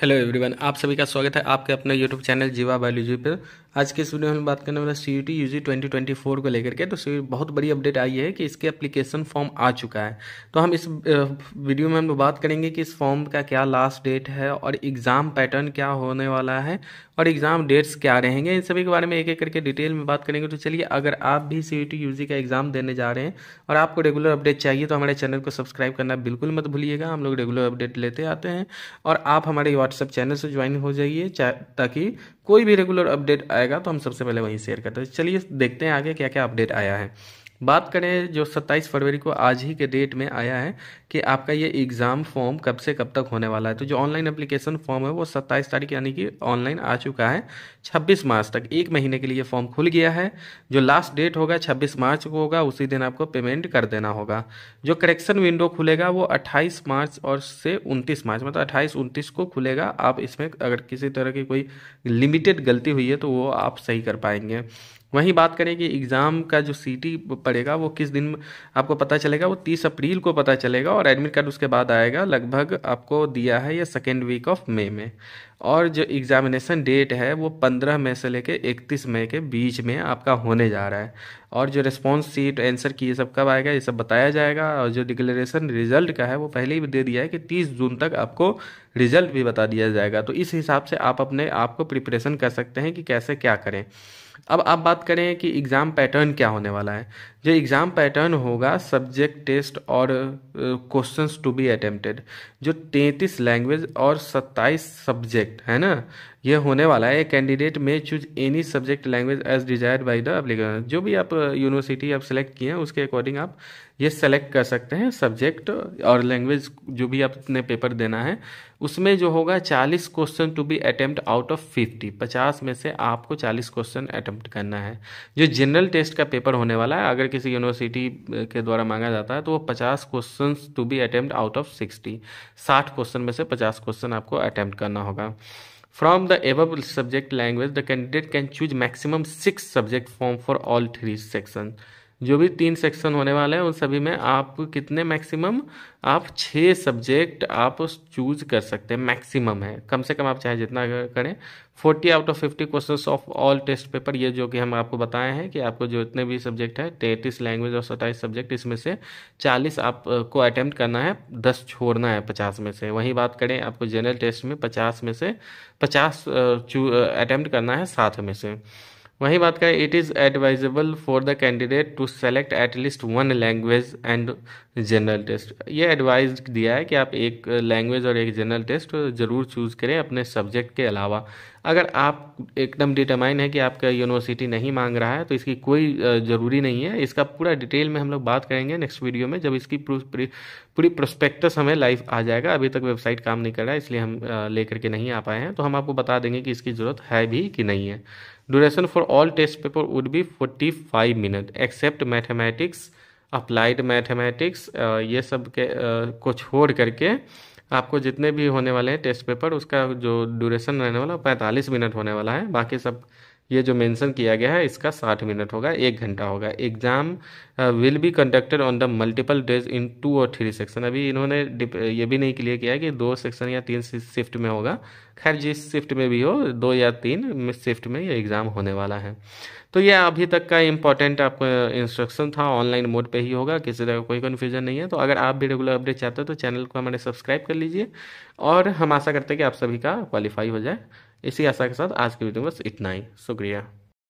Hello everyone आप सभी का स्वागत है आपके अपने यूट्यूब चैनल जीवा बायोलॉजी पर आज के इस वीडियो में बात करने वाला C U T U G twenty twenty four को लेकर के तो बहुत बड़ी अपडेट आई है कि इसके एप्लीकेशन फॉर्म आ चुका है तो हम इस वीडियो में हम बात करेंगे कि इस फॉर्म का क्या लास्ट डेट है और एग्ज़ाम पैटर्न क्या होने वाला है और एग्ज़ाम डेट्स क्या रहेंगे इन सभी के बारे में एक एक करके डिटेल में बात करेंगे तो चलिए अगर आप भी C U T U G का एग्ज़ाम देने जा रहे हैं और आपको रेगुलर अपडेट चाहिए तो हमारे चैनल को सब्सक्राइब करना बिल्कुल मत भूलिएगा हम लोग रेगुलर अपडेट लेते आते हैं और आप हमारे व्हाट्सअप चैनल से ज्वाइन हो जाइए ताकि कोई भी रेगुलर अपडेट आएगा तो हम सबसे पहले वहीं शेयर करते हैं तो चलिए देखते हैं आगे क्या क्या अपडेट आया है बात करें जो 27 फरवरी को आज ही के डेट में आया है कि आपका ये एग्ज़ाम फॉर्म कब से कब तक होने वाला है तो जो ऑनलाइन एप्लीकेशन फॉर्म है वो 27 तारीख यानी कि ऑनलाइन आ चुका है 26 मार्च तक एक महीने के लिए फॉर्म खुल गया है जो लास्ट डेट होगा 26 मार्च को होगा उसी दिन आपको पेमेंट कर देना होगा जो करेक्शन विंडो खुलेगा वो अट्ठाईस मार्च और से उनतीस मार्च मतलब अट्ठाईस उनतीस को खुलेगा आप इसमें अगर किसी तरह की कोई लिमिटेड गलती हुई है तो वो आप सही कर पाएंगे वहीं बात करें कि एग्ज़ाम का जो सी पड़ेगा वो किस दिन आपको पता चलेगा वो तीस अप्रैल को पता चलेगा और एडमिट कार्ड उसके बाद आएगा लगभग आपको दिया है ये सेकेंड वीक ऑफ मई में और जो एग्ज़ामिनेसन डेट है वो पंद्रह मई से लेके इकतीस मई के बीच में आपका होने जा रहा है और जो रिस्पॉन्स सीट आंसर की ये सब कब आएगा ये सब बताया जाएगा और जो डिक्लेरेशन रिजल्ट का है वो पहले ही दे दिया है कि तीस जून तक आपको रिजल्ट भी बता दिया जाएगा तो इस हिसाब से आप अपने आप को प्रिपरेशन कर सकते हैं कि कैसे क्या करें अब आप बात करें कि एग्ज़ाम पैटर्न क्या होने वाला है जो एग्ज़ाम पैटर्न होगा सब्जेक्ट टेस्ट और क्वेश्चंस टू बी अटेम्प्टेड जो तैंतीस लैंग्वेज और सत्ताईस सब्जेक्ट है ना ये होने वाला है कैंडिडेट में choose any subject language as desire by the application जो भी आप यूनिवर्सिटी आप सेलेक्ट किए हैं उसके अकॉर्डिंग आप ये सेलेक्ट कर सकते हैं सब्जेक्ट और लैंग्वेज जो भी आपने पेपर देना है उसमें जो होगा चालीस question to be attempt out of fifty पचास में से आपको चालीस क्वेश्चन अटेम्प्ट करना है जो जनरल टेस्ट का पेपर होने वाला है अगर किसी यूनिवर्सिटी के द्वारा मांगा जाता है तो वो पचास question to be attempt out of sixty साठ क्वेश्चन में से पचास क्वेश्चन आपको अटैम्प्ट करना होगा From the above subject language, the candidate can choose maximum six subject form for all three sections. जो भी तीन सेक्शन होने वाले हैं उन सभी में आप कितने मैक्सिमम आप छः सब्जेक्ट आप चूज कर सकते हैं मैक्सिमम है कम से कम आप चाहे जितना करें forty out of fifty question of all test paper ये जो कि हम आपको बताए हैं कि आपको जो इतने भी सब्जेक्ट है तैंतीस लैंग्वेज और सत्ताईस सब्जेक्ट इसमें से चालीस आपको अटैम्प्ट करना है दस छोड़ना है पचास में से वहीं बात करें आपको जनरल टेस्ट में पचास में से पचास अटैम्प्ट करना है सात में से वहीं बात करें it is advisable for the candidate to select at least one language and general test ये एडवाइज दिया है कि आप एक लैंग्वेज और एक जनरल टेस्ट ज़रूर चूज़ करें अपने सब्जेक्ट के अलावा अगर आप एकदम डिटरमाइन है कि आपका यूनिवर्सिटी नहीं मांग रहा है तो इसकी कोई ज़रूरी नहीं है इसका पूरा डिटेल में हम लोग बात करेंगे नेक्स्ट वीडियो में जब इसकी पूरी प्रोस्पेक्टस हमें लाइव आ जाएगा अभी तक वेबसाइट काम नहीं कर रहा है इसलिए हम लेकर के नहीं आ पाए हैं तो हम आपको बता देंगे कि इसकी ज़रूरत है भी कि नहीं है duration for all test paper would be forty five minute except mathematics applied mathematics ये सब के uh, को छोड़ करके आपको जितने भी होने वाले हैं टेस्ट पेपर उसका जो ड्यूरेशन रहने वाला है पैंतालीस मिनट होने वाला है बाकी सब ये जो मेंशन किया गया है इसका साठ मिनट होगा एक घंटा होगा exam will be conducted on the multiple days in two और थ्री सेक्शन अभी इन्होंने ये भी नहीं क्लियर किया कि दो सेक्शन या तीन शिफ्ट में होगा खैर जिस शिफ्ट में भी हो दो या तीन शिफ्ट में ये एग्ज़ाम होने वाला है तो ये अभी तक का इम्पॉर्टेंट आपका इंस्ट्रक्शन था ऑनलाइन मोड पे ही होगा किसी तरह का कोई कन्फ्यूजन नहीं है तो अगर आप भी रेगुलर अपडेट चाहते हो तो चैनल को हमारे सब्सक्राइब कर लीजिए और हम आशा करते हैं कि आप सभी का क्वालिफाई हो जाए इसी आशा के साथ आज के वीडियो में बस इतना ही शुक्रिया